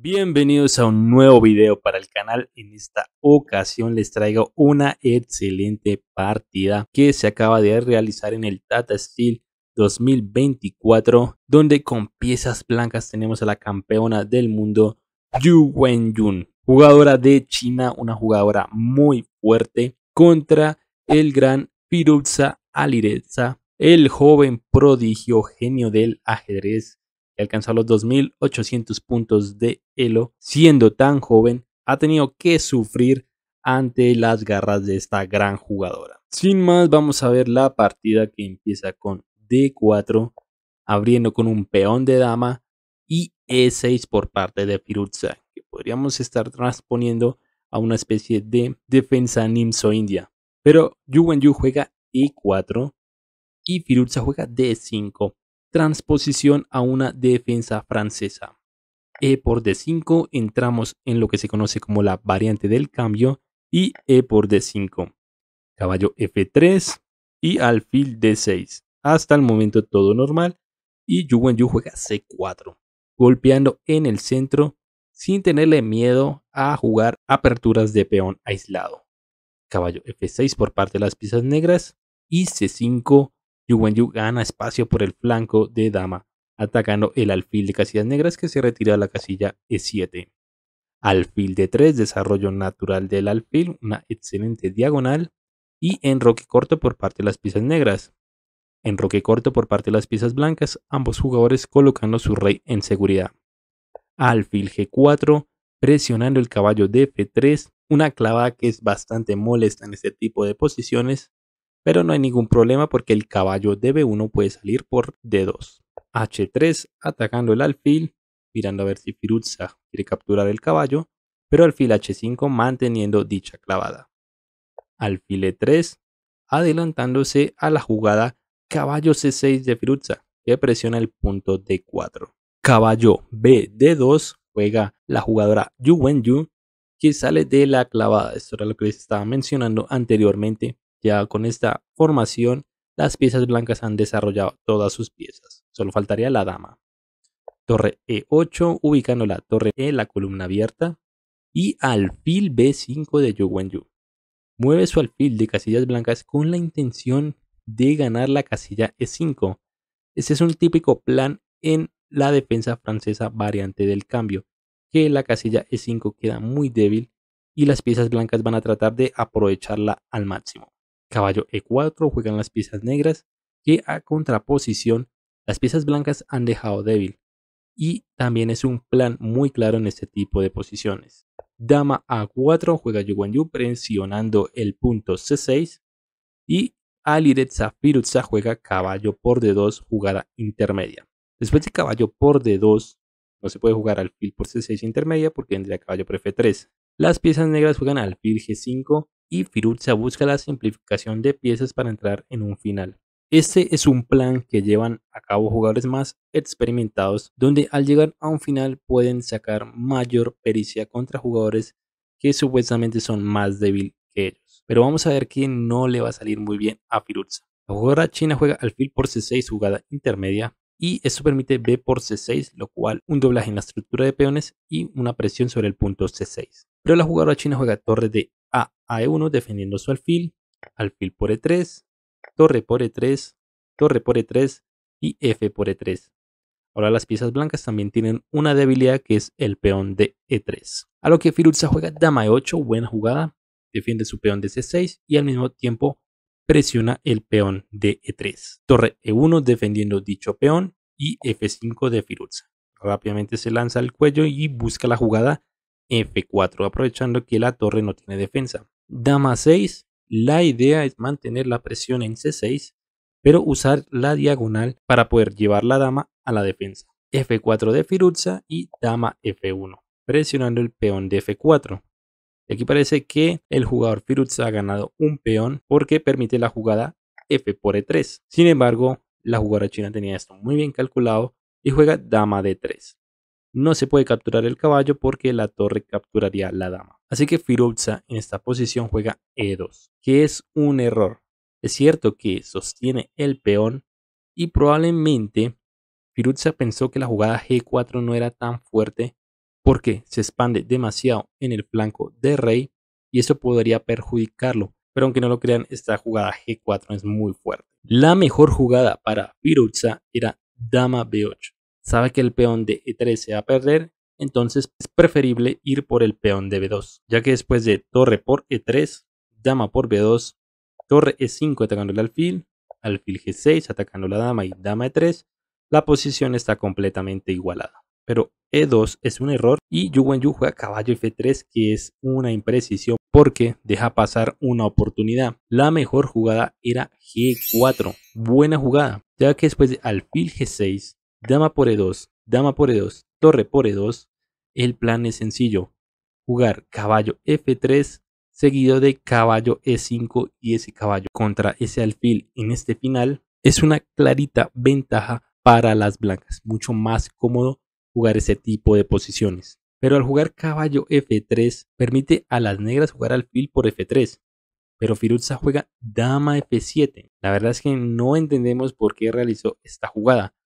Bienvenidos a un nuevo video para el canal. En esta ocasión les traigo una excelente partida que se acaba de realizar en el Tata Steel 2024, donde con piezas blancas tenemos a la campeona del mundo Yu Wenjun, jugadora de China, una jugadora muy fuerte contra el gran Piruza Alireza, el joven prodigio genio del ajedrez Alcanzó los 2.800 puntos de Elo, siendo tan joven, ha tenido que sufrir ante las garras de esta gran jugadora. Sin más, vamos a ver la partida que empieza con D4, abriendo con un peón de dama y E6 por parte de Firutsa. que podríamos estar transponiendo a una especie de defensa Nimso India. Pero Yu Yu juega E4 y Firutsa juega D5 transposición a una defensa francesa. E por D5 entramos en lo que se conoce como la variante del cambio y E por D5. Caballo F3 y alfil D6. Hasta el momento todo normal y Yu juega C4, golpeando en el centro sin tenerle miedo a jugar aperturas de peón aislado. Caballo F6 por parte de las piezas negras y C5 Yu gana espacio por el flanco de dama, atacando el alfil de casillas negras que se retira a la casilla E7. Alfil D3, desarrollo natural del alfil, una excelente diagonal. Y enroque corto por parte de las piezas negras. Enroque corto por parte de las piezas blancas, ambos jugadores colocando su rey en seguridad. Alfil G4, presionando el caballo de F3, una clavada que es bastante molesta en este tipo de posiciones, pero no hay ningún problema porque el caballo de B1 puede salir por D2. H3 atacando el alfil, mirando a ver si Firuza quiere capturar el caballo, pero alfil H5 manteniendo dicha clavada. Alfil E3 adelantándose a la jugada caballo C6 de Firuza que presiona el punto D4. Caballo B D2 juega la jugadora Yu Wen Yu, que sale de la clavada. Esto era lo que les estaba mencionando anteriormente, ya con esta formación, las piezas blancas han desarrollado todas sus piezas. Solo faltaría la dama. Torre E8, ubicando la torre E, la columna abierta. Y alfil B5 de Yu Yu. Mueve su alfil de casillas blancas con la intención de ganar la casilla E5. ese es un típico plan en la defensa francesa variante del cambio, que la casilla E5 queda muy débil y las piezas blancas van a tratar de aprovecharla al máximo. Caballo E4 juegan las piezas negras que a contraposición las piezas blancas han dejado débil. Y también es un plan muy claro en este tipo de posiciones. Dama A4 juega Yu presionando el punto C6 y Alireza firutsa juega caballo por D2 jugada intermedia. Después de caballo por D2 no se puede jugar alfil por C6 intermedia porque vendría caballo por F3. Las piezas negras juegan alfil G5 y Firuzza busca la simplificación de piezas para entrar en un final. Este es un plan que llevan a cabo jugadores más experimentados, donde al llegar a un final pueden sacar mayor pericia contra jugadores que supuestamente son más débiles que ellos. Pero vamos a ver que no le va a salir muy bien a Firuzza. La jugadora china juega alfil por C6 jugada intermedia y esto permite B por C6, lo cual un doblaje en la estructura de peones y una presión sobre el punto C6. Pero la jugadora china juega torre de A a 1 defendiendo su alfil, alfil por E3, torre por E3, torre por E3 y F por E3. Ahora las piezas blancas también tienen una debilidad que es el peón de E3. A lo que Firuza juega dama E8, buena jugada, defiende su peón de C6 y al mismo tiempo presiona el peón de E3. Torre E1 defendiendo dicho peón y F5 de Firuza. Rápidamente se lanza al cuello y busca la jugada F4, aprovechando que la torre no tiene defensa. Dama 6, la idea es mantener la presión en C6, pero usar la diagonal para poder llevar la dama a la defensa. F4 de Firuza y dama F1, presionando el peón de F4. Aquí parece que el jugador Firuza ha ganado un peón porque permite la jugada F por E3. Sin embargo, la jugadora china tenía esto muy bien calculado y juega dama D3 no se puede capturar el caballo porque la torre capturaría la dama. Así que Firuza en esta posición juega E2, que es un error. Es cierto que sostiene el peón y probablemente Firuza pensó que la jugada G4 no era tan fuerte porque se expande demasiado en el flanco de rey y eso podría perjudicarlo. Pero aunque no lo crean, esta jugada G4 es muy fuerte. La mejor jugada para Firuza era dama B8 sabe que el peón de E3 se va a perder, entonces es preferible ir por el peón de B2, ya que después de torre por E3, dama por B2, torre E5 atacando el alfil, alfil G6 atacando la dama y dama E3, la posición está completamente igualada. Pero E2 es un error y Yu juega caballo F3 que es una imprecisión porque deja pasar una oportunidad. La mejor jugada era G4, buena jugada, ya que después de alfil G6 Dama por E2, dama por E2, torre por E2, el plan es sencillo. Jugar caballo F3 seguido de caballo E5 y ese caballo contra ese alfil en este final es una clarita ventaja para las blancas. Mucho más cómodo jugar ese tipo de posiciones. Pero al jugar caballo F3 permite a las negras jugar alfil por F3. Pero Firuza juega dama F7. La verdad es que no entendemos por qué realizó esta jugada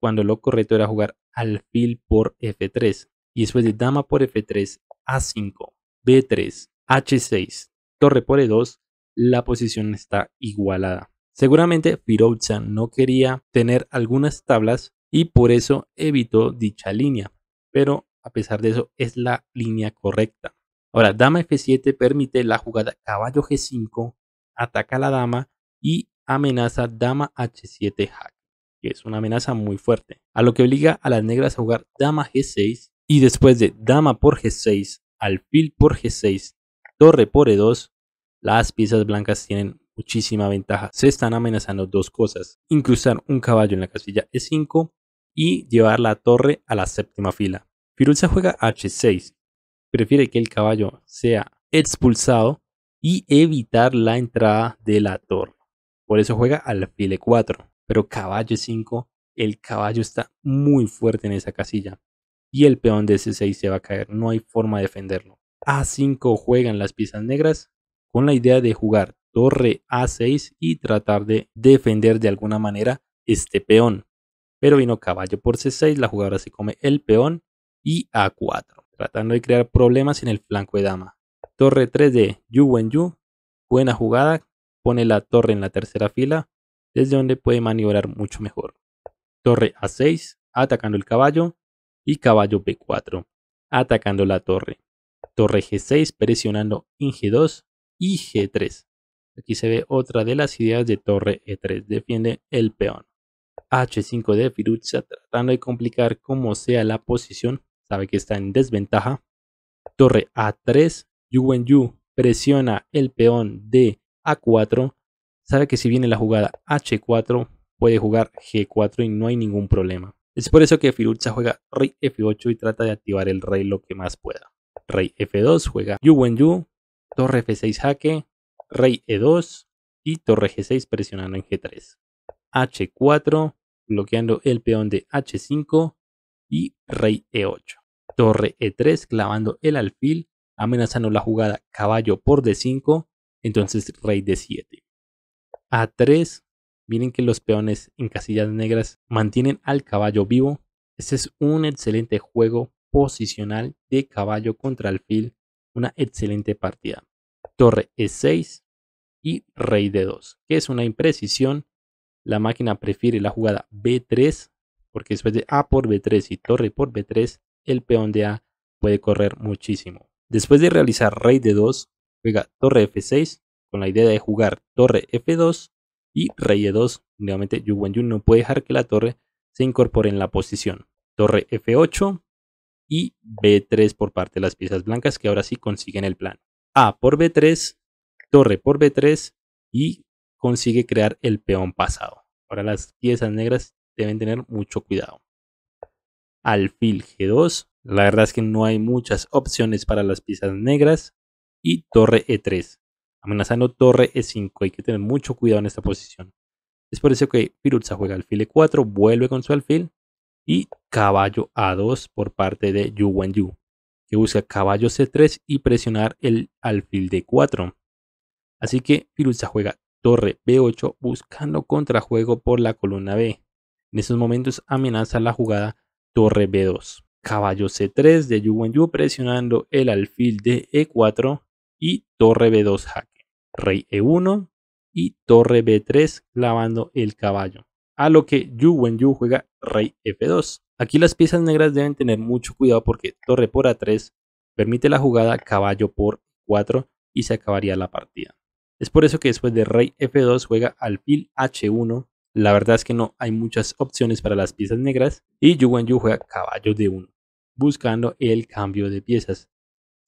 cuando lo correcto era jugar alfil por F3 y después de dama por F3, A5, B3, H6, torre por E2, la posición está igualada. Seguramente Firoza no quería tener algunas tablas y por eso evitó dicha línea, pero a pesar de eso es la línea correcta. Ahora, dama F7 permite la jugada caballo G5, ataca a la dama y amenaza dama H7 hack que es una amenaza muy fuerte, a lo que obliga a las negras a jugar dama g6 y después de dama por g6, alfil por g6, torre por e2, las piezas blancas tienen muchísima ventaja. Se están amenazando dos cosas, incrustar un caballo en la casilla e5 y llevar la torre a la séptima fila. Firulza juega h6, prefiere que el caballo sea expulsado y evitar la entrada de la torre. Por eso juega alfil e4 pero caballo 5, el caballo está muy fuerte en esa casilla y el peón de C6 se va a caer, no hay forma de defenderlo. A5 juegan las piezas negras con la idea de jugar torre A6 y tratar de defender de alguna manera este peón. Pero vino caballo por C6, la jugadora se come el peón y A4, tratando de crear problemas en el flanco de dama. Torre 3 de Yu Wen Yu, buena jugada, pone la torre en la tercera fila, desde donde puede maniobrar mucho mejor. Torre A6, atacando el caballo, y caballo B4, atacando la torre. Torre G6, presionando en G2 y G3. Aquí se ve otra de las ideas de torre E3, defiende el peón. H5 de Firuza, tratando de complicar como sea la posición, sabe que está en desventaja. Torre A3, Yu Wen Yu presiona el peón de A4 sabe que si viene la jugada H4, puede jugar G4 y no hay ningún problema. Es por eso que Firuza juega Rey F8 y trata de activar el Rey lo que más pueda. Rey F2 juega Yu Wen Yu, Torre F6 jaque, Rey E2 y Torre G6 presionando en G3. H4 bloqueando el peón de H5 y Rey E8. Torre E3 clavando el alfil, amenazando la jugada caballo por D5, entonces Rey D7 a 3. Miren que los peones en casillas negras mantienen al caballo vivo. Este es un excelente juego posicional de caballo contra alfil. Una excelente partida. Torre E6 y rey d 2 que es una imprecisión. La máquina prefiere la jugada B3, porque después de A por B3 y torre por B3, el peón de A puede correr muchísimo. Después de realizar rey d 2, juega torre F6, con la idea de jugar torre f2 y rey e2. Nuevamente, Yu Wen no puede dejar que la torre se incorpore en la posición. Torre f8 y b3 por parte de las piezas blancas que ahora sí consiguen el plan. A por b3, torre por b3 y consigue crear el peón pasado. Ahora las piezas negras deben tener mucho cuidado. Alfil g2, la verdad es que no hay muchas opciones para las piezas negras y torre e3 amenazando torre e5. Hay que tener mucho cuidado en esta posición. Es por eso que Piruzza juega alfil e4, vuelve con su alfil y caballo a2 por parte de Yu que busca caballo c3 y presionar el alfil d4. Así que Piruzza juega torre b8 buscando contrajuego por la columna b. En esos momentos amenaza la jugada torre b2. Caballo c3 de Yu presionando el alfil de e4 y torre b2 jaque, rey e1 y torre b3 clavando el caballo. A lo que Yu juega rey f2. Aquí las piezas negras deben tener mucho cuidado porque torre por a3 permite la jugada caballo por 4 y se acabaría la partida. Es por eso que después de rey f2 juega alfil h1. La verdad es que no hay muchas opciones para las piezas negras y Yu juega caballo d1 buscando el cambio de piezas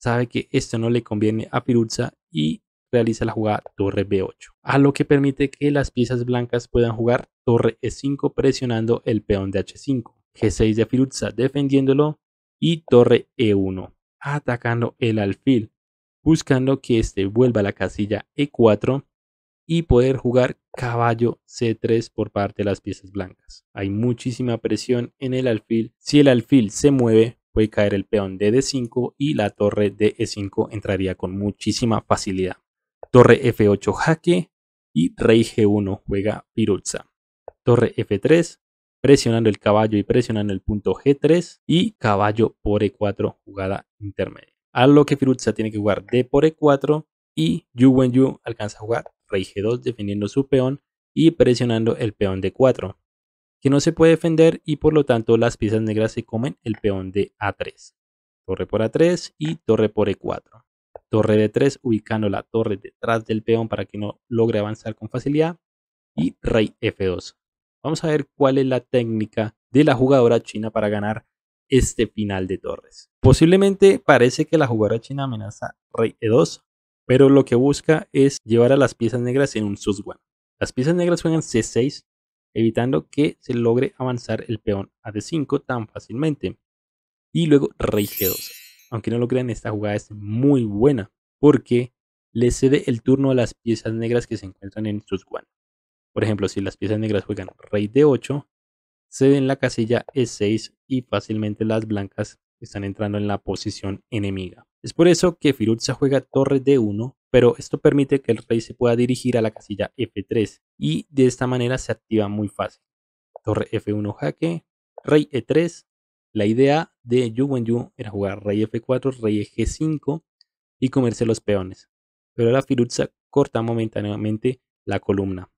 sabe que esto no le conviene a Firuza y realiza la jugada torre b8, a lo que permite que las piezas blancas puedan jugar torre e5 presionando el peón de h5, g6 de Firuza defendiéndolo y torre e1 atacando el alfil, buscando que este vuelva a la casilla e4 y poder jugar caballo c3 por parte de las piezas blancas. Hay muchísima presión en el alfil, si el alfil se mueve puede caer el peón de D5 y la torre de E5 entraría con muchísima facilidad. Torre F8 jaque y rey G1 juega Pirulza. Torre F3 presionando el caballo y presionando el punto G3 y caballo por E4 jugada intermedia. A lo que Pirulza tiene que jugar D por E4 y Yu Wen Yu alcanza a jugar rey G2 defendiendo su peón y presionando el peón D4 que no se puede defender y por lo tanto las piezas negras se comen el peón de A3. Torre por A3 y torre por E4. Torre de 3 ubicando la torre detrás del peón para que no logre avanzar con facilidad. Y rey F2. Vamos a ver cuál es la técnica de la jugadora china para ganar este final de torres. Posiblemente parece que la jugadora china amenaza rey E2, pero lo que busca es llevar a las piezas negras en un susguan. Las piezas negras juegan C6 evitando que se logre avanzar el peón a d5 tan fácilmente. Y luego rey g2. Aunque no lo crean, esta jugada es muy buena porque le cede el turno a las piezas negras que se encuentran en sus guantes, Por ejemplo, si las piezas negras juegan rey d8, ceden la casilla e6 y fácilmente las blancas están entrando en la posición enemiga. Es por eso que Firuza juega torre D1, pero esto permite que el rey se pueda dirigir a la casilla F3 y de esta manera se activa muy fácil. Torre F1 jaque, rey E3. La idea de Yu era jugar rey F4, rey G5 y comerse los peones, pero la Firuza corta momentáneamente la columna.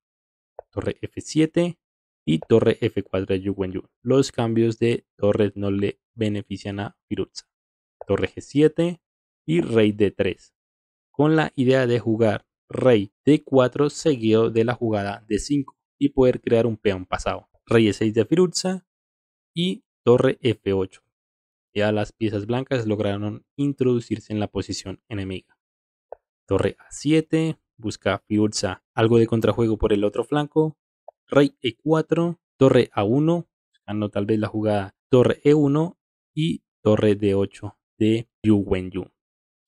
Torre F7 y torre F4 de Yu Los cambios de torres no le benefician a Firuza. Torre G7, y rey D3, con la idea de jugar rey D4 seguido de la jugada D5 y poder crear un peón pasado. Rey E6 de Firuza y torre F8. Ya las piezas blancas lograron introducirse en la posición enemiga. Torre A7, busca Firuza algo de contrajuego por el otro flanco. Rey E4, torre A1, buscando tal vez la jugada torre E1 y torre D8 de Yu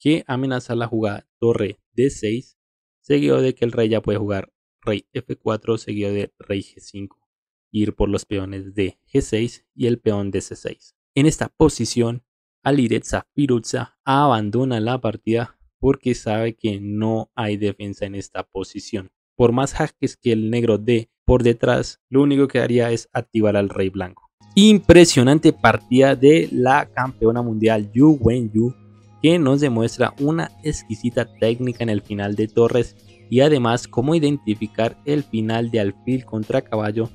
que amenaza la jugada torre d6, seguido de que el rey ya puede jugar rey f4, seguido de rey g5, ir por los peones de g6 y el peón de c6. En esta posición, Alireza Piruza abandona la partida porque sabe que no hay defensa en esta posición. Por más jaques que el negro dé por detrás, lo único que haría es activar al rey blanco. Impresionante partida de la campeona mundial Yu Yu que nos demuestra una exquisita técnica en el final de torres y además cómo identificar el final de alfil contra caballo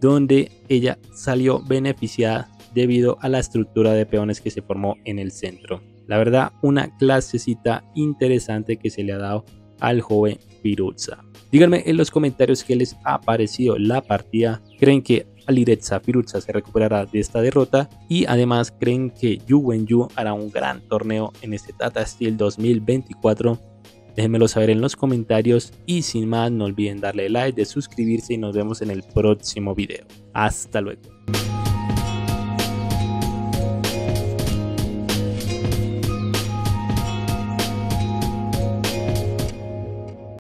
donde ella salió beneficiada debido a la estructura de peones que se formó en el centro. La verdad, una clasecita interesante que se le ha dado al joven Piruza. Díganme en los comentarios qué les ha parecido la partida. ¿Creen que Alireza Pirucha se recuperará de esta derrota y además creen que Yu Wenyu hará un gran torneo en este Tata Steel 2024. Déjenmelo saber en los comentarios y sin más no olviden darle like, de suscribirse y nos vemos en el próximo video. Hasta luego.